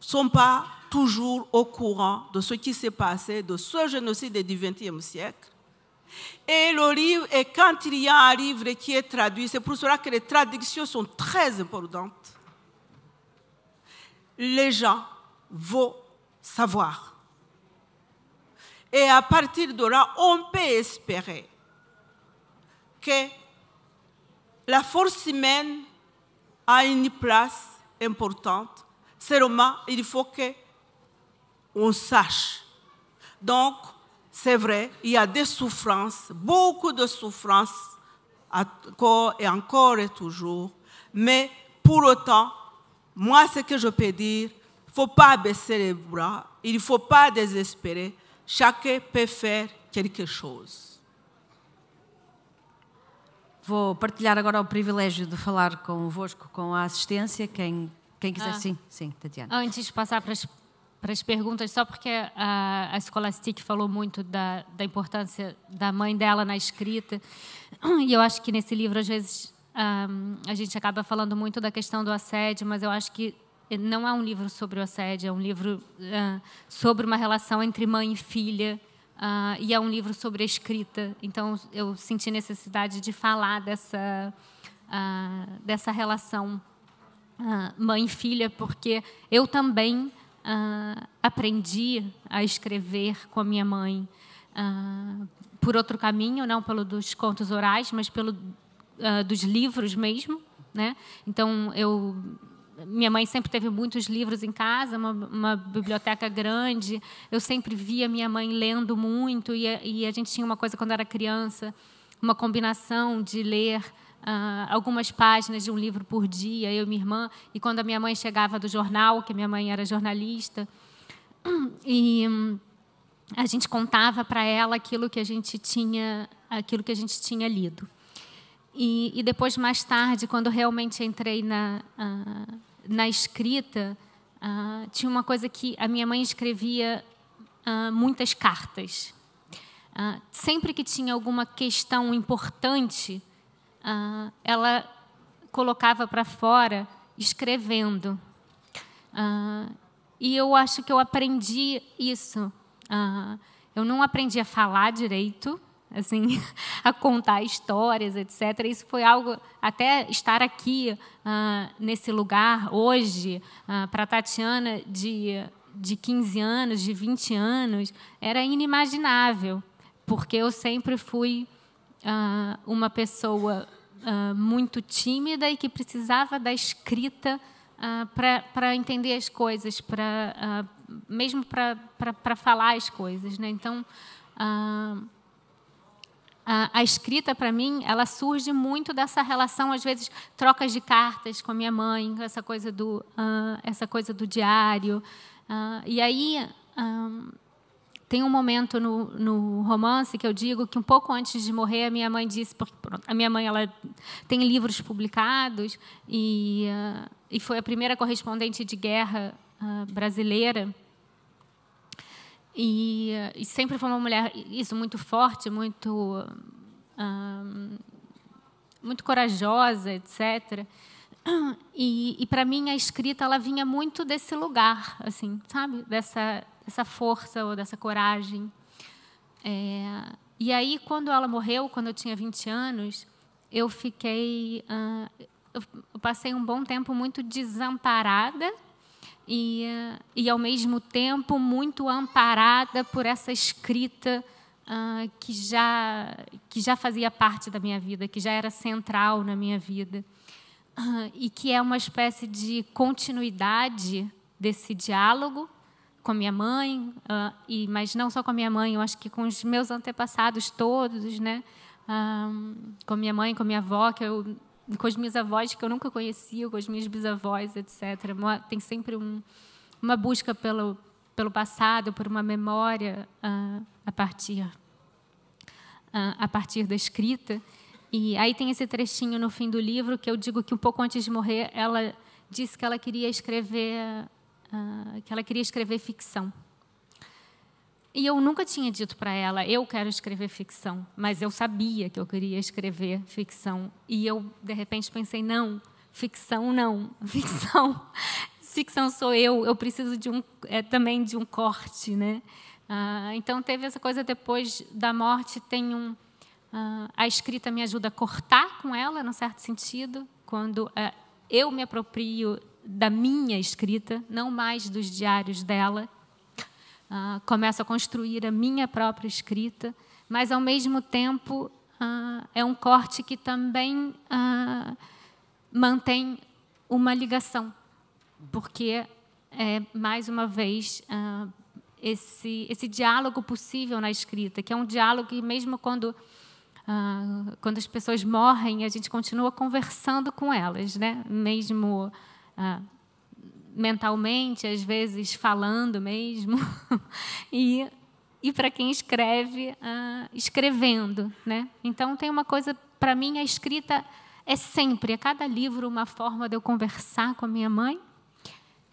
sont pas toujours au courant de ce qui s'est passé, de ce génocide du XXe siècle. Et le livre, et quand il y a un livre qui est traduit, c'est pour cela que les traductions sont très importantes. Les gens vont savoir. Et à partir de là, on peut espérer que la force humaine a une place importante. Seulement, il faut que on sache. Donc, c'est vrai, il y a des souffrances, beaucoup de souffrances, encore et encore et toujours. Mais pour autant, moi, ce que je peux dire, il ne faut pas baisser les bras, il ne faut pas désespérer. Chacun peut faire quelque chose. Vou partilhar agora o privilégio de falar convosco com a assistência. Quem, quem quiser, ah. sim, sim, Tatiana. Antes de passar para as para as perguntas, só porque a, a Scholastic falou muito da, da importância da mãe dela na escrita, e eu acho que nesse livro, às vezes, um, a gente acaba falando muito da questão do assédio, mas eu acho que não é um livro sobre o assédio, é um livro uh, sobre uma relação entre mãe e filha, uh, e é um livro sobre a escrita. Então, eu senti necessidade de falar dessa, uh, dessa relação mãe e filha, porque eu também aprendi a escrever com a minha mãe por outro caminho, não pelo dos contos orais, mas pelo dos livros mesmo, né? Então eu minha mãe sempre teve muitos livros em casa, uma, uma, biblioteca grande. Eu sempre via minha mãe lendo muito e a, e a gente tinha uma coisa quando era criança, uma combinação de ler ah, algumas páginas de um livro por dia, eu e minha irmã. E quando a minha mãe chegava do jornal, que minha mãe era jornalista, e hum, a gente contava para ela aquilo que a gente tinha, aquilo que a gente tinha lido. E, e depois, mais tarde, quando realmente entrei na, ah, na escrita, ah, tinha uma coisa que a minha mãe escrevia muitas cartas. sempre que tinha alguma questão importante ah, ela colocava para fora escrevendo. Ah, e eu acho que eu aprendi isso. Ah, eu não aprendi a falar direito, assim, a contar histórias, etc. Isso foi algo até estar aqui ah, nesse lugar hoje ah, para Tatiana de de 15 anos, de 20 anos, era inimaginável, porque eu sempre fui ah, uma pessoa ah, muito tímida e que precisava da escrita ah, para entender as coisas, para ah, mesmo para falar as coisas, né? Então a, a escrita para mim ela surge muito dessa relação às vezes trocas de cartas com a minha mãe essa coisa do essa coisa do diário e aí tem um momento no, no romance que eu digo que um pouco antes de morrer a minha mãe disse porque a minha mãe ela tem livros publicados e uh, e foi a primeira correspondente de guerra uh, brasileira e, uh, e, sempre foi uma mulher isso muito forte muito ah, muito corajosa etc e, e para mim a escrita ela vinha muito desse lugar assim sabe dessa dessa força ou dessa coragem. É, e aí, quando ela morreu, quando eu tinha 20 anos, eu fiquei. Uh, eu passei um bom tempo muito desamparada e, uh, e ao mesmo tempo, muito amparada por essa escrita uh, que, já, que já fazia parte da minha vida, que já era central na minha vida. Ah, e que é uma espécie de continuidade desse diálogo com a minha mãe, uh, e, mas não só com a minha mãe, eu acho que com os meus antepassados todos, né? Ah, com a minha mãe, com a minha avó, que eu, com os meus avós que eu nunca conhecia, com os meus bisavós, etc. Tem sempre um, uma busca pelo, pelo passado, por uma memória uh, a partir uh, a partir da escrita. E aí tem esse trechinho no fim do livro que eu digo que um pouco antes de morrer ela disse que ela queria escrever ah, que ela queria escrever ficção. E eu nunca tinha dito para ela, eu quero escrever ficção, mas eu sabia que eu queria escrever ficção. E eu, de repente, pensei, não, ficção não, ficção, ficção sou eu, eu preciso de um, é, também de um corte. Né? Ah, então, teve essa coisa, depois da morte, tem um... Ah, a escrita me ajuda a cortar com ela, num certo sentido, quando eu me aproprio da minha escrita, não mais dos diários dela. Uh, começo a construir a minha própria escrita, mas ao mesmo tempo uh, é um corte que também uh, mantém uma ligação, porque é mais uma vez esse, esse diálogo possível na escrita, que é um diálogo que mesmo quando quando as pessoas morrem, a gente continua conversando com elas, né? Mesmo ah, mentalmente, às vezes falando mesmo, e, e para quem escreve, ah, escrevendo. Né? Então, tem uma coisa, para mim, a escrita é sempre, a cada livro, uma forma de eu conversar com a minha mãe,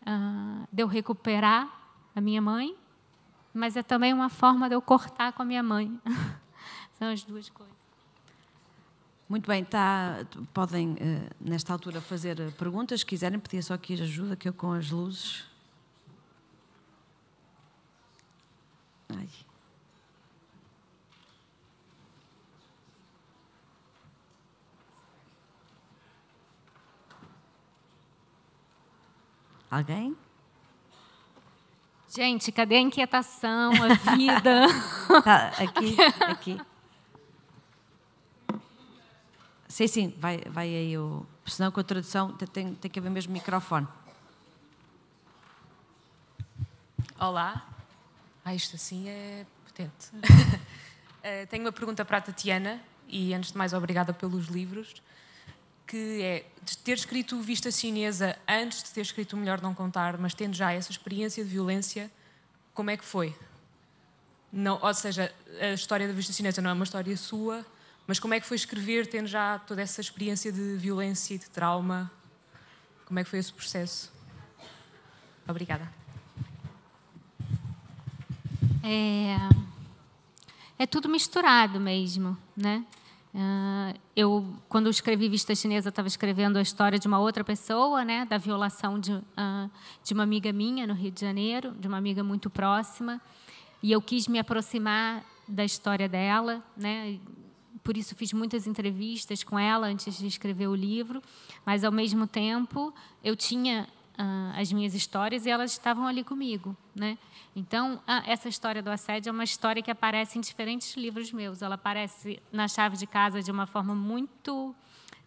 ah, de eu recuperar a minha mãe, mas é também uma forma de eu cortar com a minha mãe. São as duas coisas. Muito bem, tá, podem eh, nesta altura fazer perguntas, se quiserem, pedir só aqui ajuda, que eu com as luzes. Ai. Alguém? Gente, cadê a inquietação, a vida? tá, aqui, aqui. Sim, sim, vai, vai aí o. Senão com a tradução tem, tem que haver mesmo microfone. Olá. Ah, isto assim é potente. Eh, tenho uma pergunta para a Tatiana e antes de mais obrigada pelos livros, que é de ter escrito Vista Chinesa antes de ter escrito o Melhor Não Contar, mas tendo já essa experiência de violência, como é que foi? Não, ou seja, a história da Vista Chinesa não é uma história sua, mas como é que foi escrever, tendo já toda essa experiência de violência e de trauma? Como é que foi esse processo? Obrigada. É, é tudo misturado mesmo, né? Ah, eu, quando eu escrevi Vista Chinesa, estava escrevendo a história de uma outra pessoa, né, da violação de, ah, de uma amiga minha no Rio de Janeiro, de uma amiga muito próxima, e eu quis me aproximar da história dela, né, por isso fiz muitas entrevistas com ela antes de escrever o livro, mas ao mesmo tempo eu tinha ah, as minhas histórias e elas estavam ali comigo, né? Então essa história do assédio é uma história que aparece em diferentes livros meus. Ela aparece na Chave de Casa de uma forma muito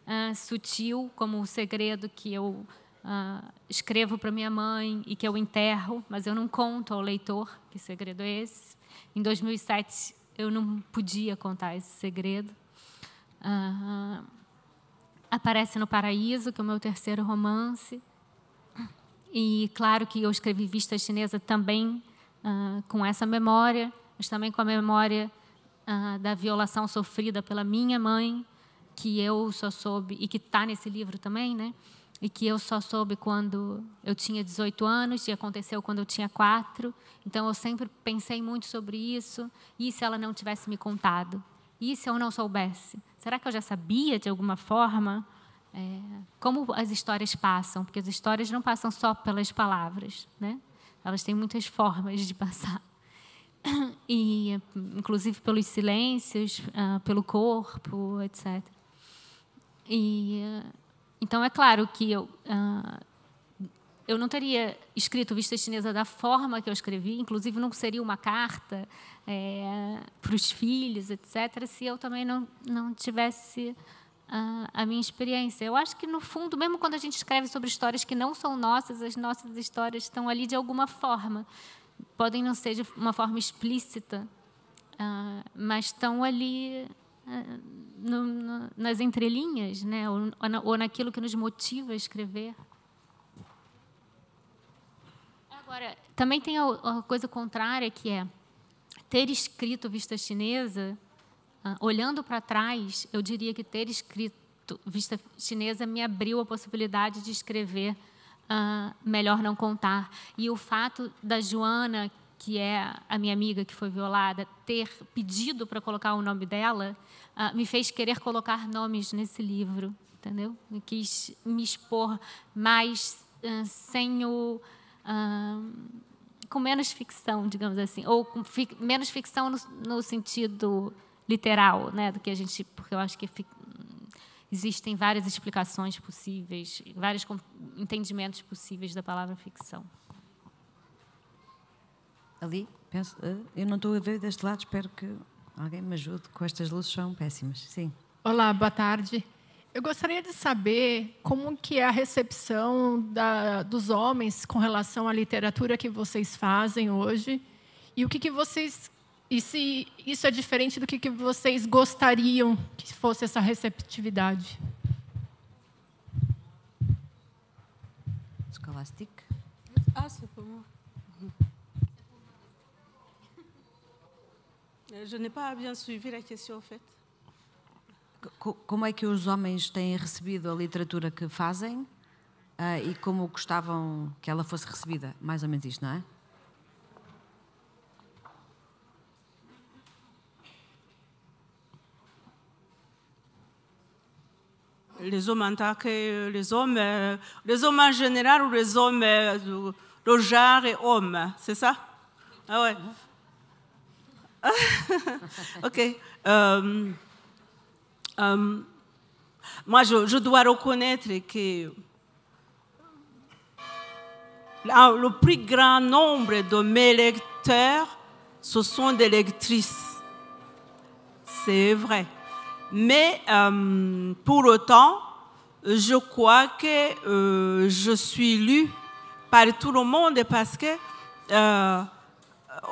ah, sutil, como o segredo que eu ah, escrevo para minha mãe e que eu enterro, mas eu não conto ao leitor que segredo é esse. Em 2007 eu não podia contar esse segredo. Uh, aparece no Paraíso, que é o meu terceiro romance. E claro que eu escrevi Vista Chinesa também uh, com essa memória, mas também com a memória uh, da violação sofrida pela minha mãe, que eu só soube e que está nesse livro também, né? e que eu só soube quando eu tinha 18 anos e aconteceu quando eu tinha 4. Então eu sempre pensei muito sobre isso. E se ela não tivesse me contado? E se eu não soubesse? Será que eu já sabia de alguma forma? É, como as histórias passam? Porque as histórias não passam só pelas palavras, né? Elas têm muitas formas de passar. E, inclusive pelos silêncios, ah, pelo corpo, etc. E então, é claro que eu, uh, eu não teria escrito Vista Chinesa da forma que eu escrevi, inclusive não seria uma carta é, para os filhos, etc., se eu também não, não tivesse uh, a minha experiência. Eu acho que, no fundo, mesmo quando a gente escreve sobre histórias que não são nossas, as nossas histórias estão ali de alguma forma. Podem não ser de uma forma explícita, uh, mas estão ali no, no, nas entrelinhas, né? Ou, ou, na, ou naquilo que nos motiva a escrever. Agora, também tem a, coisa contrária, que é ter escrito Vista Chinesa, ah, olhando para trás, eu diria que ter escrito Vista Chinesa me abriu a possibilidade de escrever uh, Melhor Não Contar. E o fato da Joana, que é a minha amiga que foi violada, ter pedido para colocar o nome dela, uh, me fez querer colocar nomes nesse livro, entendeu? Me quis me expor mais uh, sem o. Uh, com menos ficção, digamos assim, ou com menos ficção no, no, sentido literal, né, do que a gente, porque eu acho que existem várias explicações possíveis, vários entendimentos possíveis da palavra ficção. Ali, penso, eh, eu não estou a ver deste lado, espero que alguém me ajude, com estas luzes são péssimas. Sim. Olá, boa tarde. Eu gostaria de saber como que é a recepção da, dos homens com relação à literatura que vocês fazem hoje e o que, que vocês e se isso é diferente do que, que vocês gostariam que fosse essa receptividade. Escolastic. Ah, seu favor. Euh, je n'ai pas bien suivi la question, en fait. Como é que os homens têm recebido a literatura que fazem uh, e como gostavam que ela fosse recebida? Mais ou menos isto, não é? les hommes en tant que les hommes, euh, les hommes en général ou les hommes, le euh, genre et homme, c'est ça Ah ouais. ok. Euh, euh, moi, je, dois reconnaître que le plus grand nombre de mes lecteurs, ce sont des lectrices. C'est vrai. Mais euh, pour autant, je crois que je suis lue par tout le monde parce que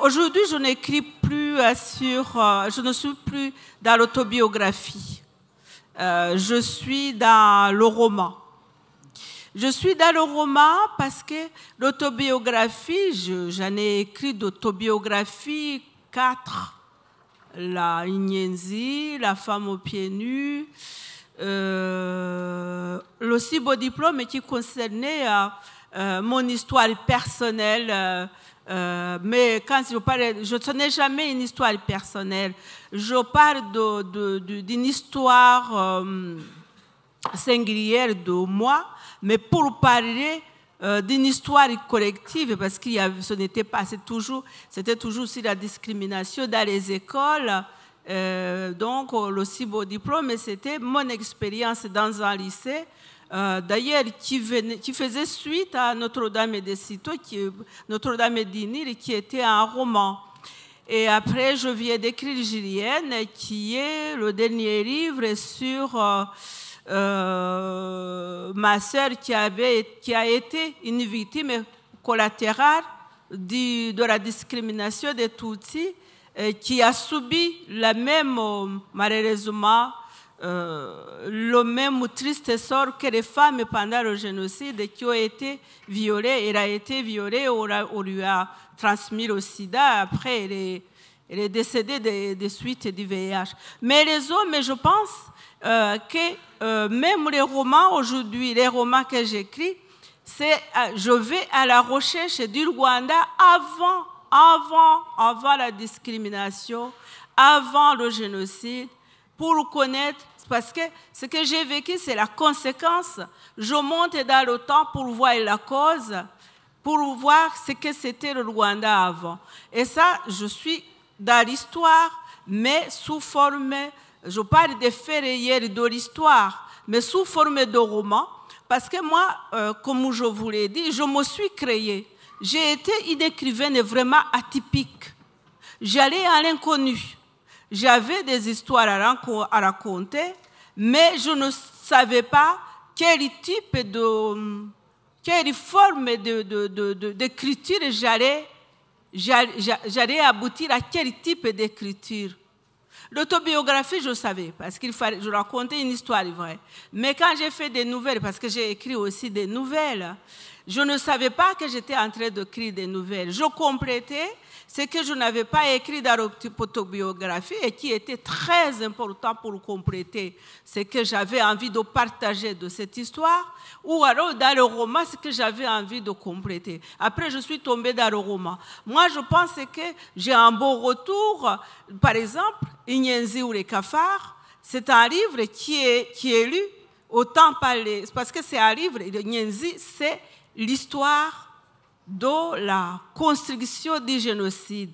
Aujourd'hui, je n'écris plus euh, sur, euh, je ne suis plus dans l'autobiographie. Euh, je suis dans le roman. Je suis dans le roman parce que l'autobiographie, j'en ai écrit d'autobiographie quatre. La Ignenzi, La femme aux pieds nus, euh, le Cibo diplôme qui concernait mon histoire personnelle euh, mais quand je parle, je ne jamais une histoire personnelle. Je parle d'une histoire euh, singulière de moi, mais pour parler euh, d'une histoire collective, parce que ce n'était pas, c'était toujours, aussi la discrimination dans les écoles. donc, le si diplômes, diplôme, c'était mon expérience dans un lycée euh, d'ailleurs, qui, faisait suite à Notre-Dame des Cito, Notre-Dame d'Inil, qui était un roman. Et après, je viens d'écrire Julienne, qui est le dernier livre sur euh, euh, ma sœur qui, a été une victime collatérale de, la discrimination des Tutsis, qui a subi la même, malheureusement, euh, le même triste sort que les femmes pendant le génocide qui ont été violées. Elle a été violée, on, lui a transmis le sida, après elle est, décédée des de suites du VIH. Mais les hommes, je pense euh, que euh, même les romans aujourd'hui, les romans que j'écris, c'est je vais à la recherche du Rwanda avant, avant, avant la discrimination, avant le génocide, pour connaître parce que ce que j'ai vécu, c'est la conséquence. Je monte dans le temps pour voir la cause, pour voir ce que c'était le Rwanda avant. Et ça, je suis dans l'histoire, mais sous forme, je parle des faits de l'histoire, mais sous forme de roman, parce que moi, euh, comme je vous l'ai dit, je me suis créée. J'ai été une écrivaine vraiment atypique. J'allais à l'inconnu. J'avais des histoires à raconter, mais je ne savais pas quel type de, quelle forme d'écriture de, de, j'allais, j'allais aboutir à quel type d'écriture. L'autobiographie, je savais, parce qu'il fallait, je racontais une histoire vraie. Mais quand j'ai fait des nouvelles, parce que j'ai écrit aussi des nouvelles, je ne savais pas que j'étais en train d'écrire des nouvelles. Je complétais ce que je n'avais pas écrit dans l'autobiographie et qui était très important pour compléter ce que j'avais envie de partager de cette histoire, ou alors dans le roman, ce que j'avais envie de compléter. Après, je suis tombée dans le roman. Moi, je pense que j'ai un bon retour. Par exemple, Ignenzi ou les cafards, c'est un livre qui est, qui est lu autant par les... Parce que c'est un livre, Ignenzi, c'est l'histoire de la construction du génocide.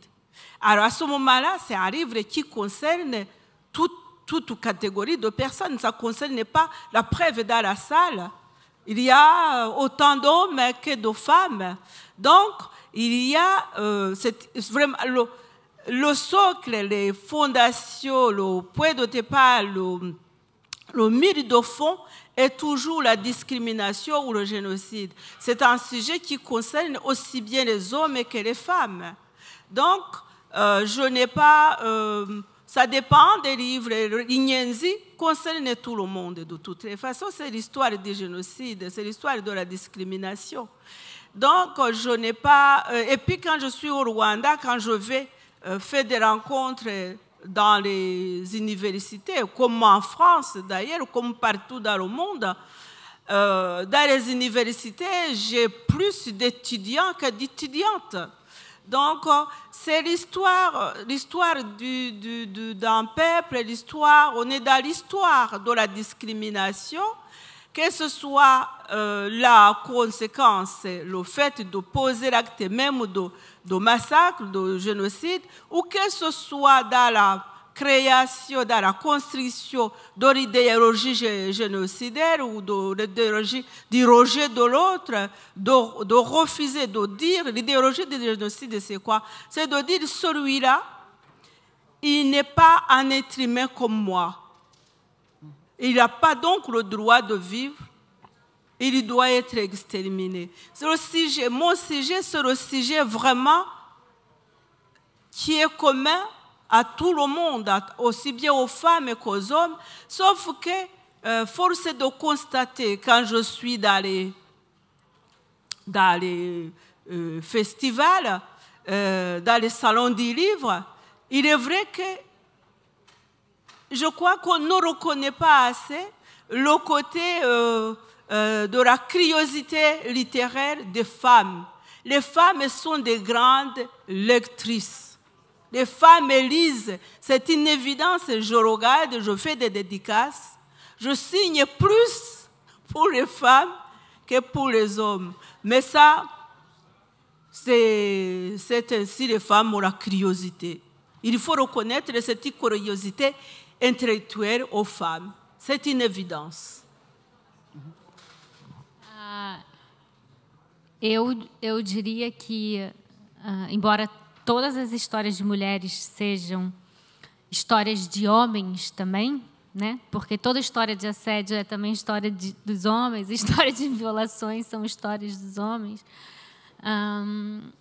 Alors à ce moment-là, c'est un livre qui concerne toute, catégorie de personnes. Ça ne concerne pas la preuve dans la salle. Il y a euh, autant d'hommes que de femmes. Donc, il y a euh, vraiment le, socle, les fondations, le point de départ, le, le de fond est toujours la discrimination ou le génocide. C'est un sujet qui concerne aussi bien les hommes que les femmes. Donc, euh, je n'ai pas... Euh, ça dépend des livres. L'Ignenzi concerne tout le monde de toutes les façons. C'est l'histoire du génocide, c'est l'histoire de la discrimination. Donc, je n'ai pas... Euh, et puis, quand je suis au Rwanda, quand je vais faire des rencontres dans les universités, comme en France d'ailleurs, comme partout dans le monde, euh, dans les universités, j'ai plus d'étudiants que d'étudiantes. Donc, euh, c'est l'histoire, l'histoire d'un peuple, l'histoire, on est dans l'histoire de la discrimination, que ce soit euh, la conséquence, le fait de poser l'acte même de de massacre, de génocide, ou que ce soit dans la création, dans la construction de l'idéologie génocidaire ou de l'idéologie du rejet de l'autre, de, de, refuser de dire, l'idéologie du génocide, c'est quoi C'est de dire, celui-là, il n'est pas un être humain comme moi. Il n'a pas donc le droit de vivre il doit être exterminé. le mon sujet, c'est le sujet vraiment qui est commun à tout le monde, aussi bien aux femmes qu'aux hommes, sauf que euh, force est de constater quand je suis dans les, dans les euh, festivals, euh, dans les salons du livres, il est vrai que je crois qu'on ne reconnaît pas assez le côté euh, de la curiosité littéraire des femmes. Les femmes sont des grandes lectrices. Les femmes lisent. C'est une évidence. Je regarde, je fais des dédicaces. Je signe plus pour les femmes que pour les hommes. Mais ça, c'est ainsi les femmes ont la curiosité. Il faut reconnaître cette curiosité intellectuelle aux femmes. C'est une évidence. eu, eu diria que, ah, embora todas as histórias de mulheres sejam histórias de homens também, né? porque toda história de assédio é também história de, dos homens, história de violações são histórias dos homens. Um,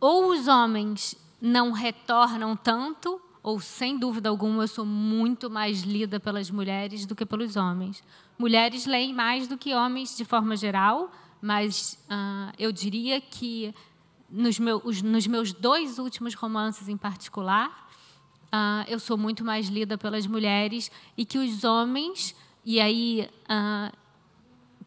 ou os homens não retornam tanto, ou sem dúvida alguma, eu sou muito mais lida pelas mulheres do que pelos homens. Mulheres leem mais do que homens de forma geral, mas uh, eu diria que nos, meu, os, nos, meus dois últimos romances em particular, uh, eu sou muito mais lida pelas mulheres e que os homens, e aí uh,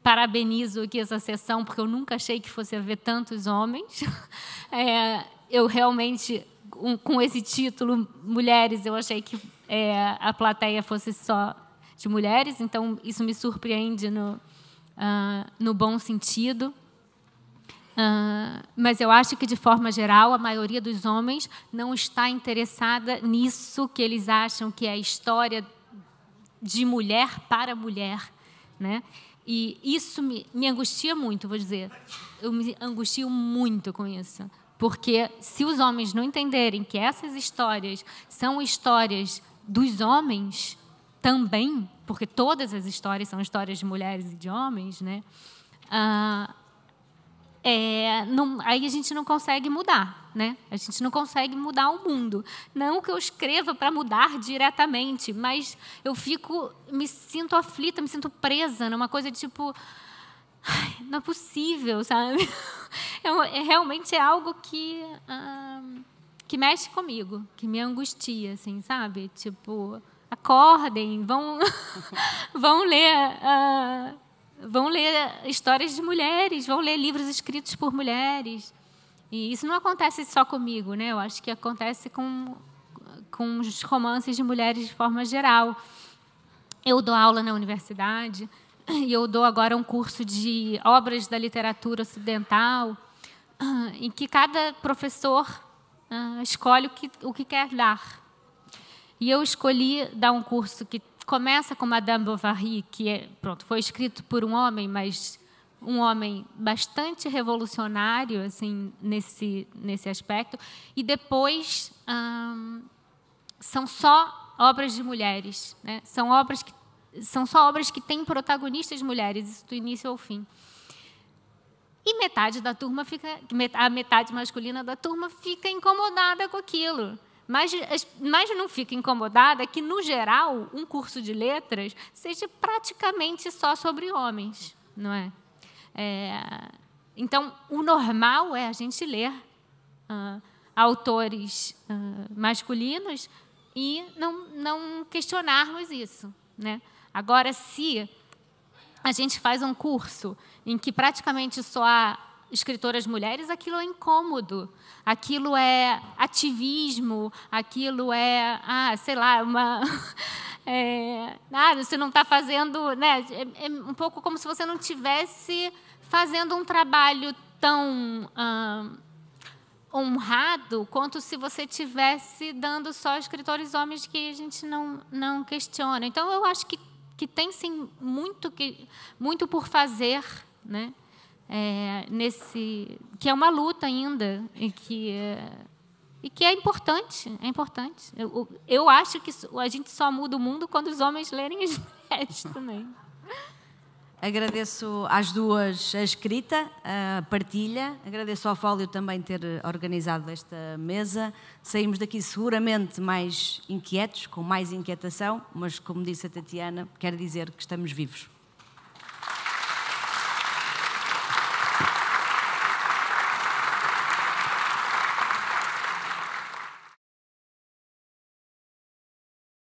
parabenizo aqui essa sessão, porque eu nunca achei que fosse haver tantos homens. é, eu realmente um, com esse título, mulheres, eu achei que é, a plateia fosse só de mulheres, então isso me surpreende no, uh, no bom sentido. Uh, mas eu acho que, de forma geral, a maioria dos homens não está interessada nisso que eles acham que é a história de mulher para mulher. Né? E isso me, me angustia muito, vou dizer. Eu me angustio muito com isso. Porque se os homens não entenderem que essas histórias são histórias dos homens também, porque todas as histórias são histórias de mulheres e de homens, né? Ah, é, não, aí a gente não consegue mudar, né? A gente não consegue mudar o mundo. Não que eu escreva para mudar diretamente, mas eu fico, me sinto aflita, me sinto presa numa coisa de, tipo, não é possível, sabe? É, é, realmente é algo que, que mexe comigo, que me angustia, assim, sabe? Tipo, acordem, vão, vão ler. Ah, vão ler histórias de mulheres, vão ler livros escritos por mulheres. E isso não acontece só comigo, né? Eu acho que acontece com, com os romances de mulheres de forma geral. Eu dou aula na universidade, e eu dou agora um curso de obras da literatura ocidental, em que cada professor ah, escolhe o que, o que quer dar. E eu escolhi dar um curso que começa com Madame Bovary, que é, pronto, foi escrito por um homem, mas um homem bastante revolucionário assim nesse nesse aspecto e depois hum, são só obras de mulheres né? são obras que são só obras que têm protagonistas mulheres, isso do início ao fim. E metade da turma fica, a metade masculina da turma fica incomodada com aquilo. Mas, mas não fica incomodada que, no geral, um curso de letras seja praticamente só sobre homens, não é? é então, o normal é a gente ler ah, autores ah, masculinos e não, não questionarmos isso. Né? Agora, se a gente faz um curso em que praticamente só há escritoras mulheres, aquilo é incômodo, aquilo é ativismo, aquilo é, ah, sei lá, uma. É, ah, você não está fazendo. Né, é, é, um pouco como se você não tivesse fazendo um trabalho tão ah, honrado quanto se você tivesse dando só escritores homens que a gente não, não questiona. Então, eu acho que que tem sim muito, que, muito por fazer, né? É, nesse que é uma luta ainda e que é, e que é importante, é importante. Eu, eu acho que a gente só muda o mundo quando os homens lerem as mulheres também. Agradeço às duas a escrita, a partilha. Agradeço ao Fólio também ter organizado esta mesa. Saímos daqui seguramente mais inquietos, com mais inquietação, mas como disse a Tatiana, quero dizer que estamos vivos.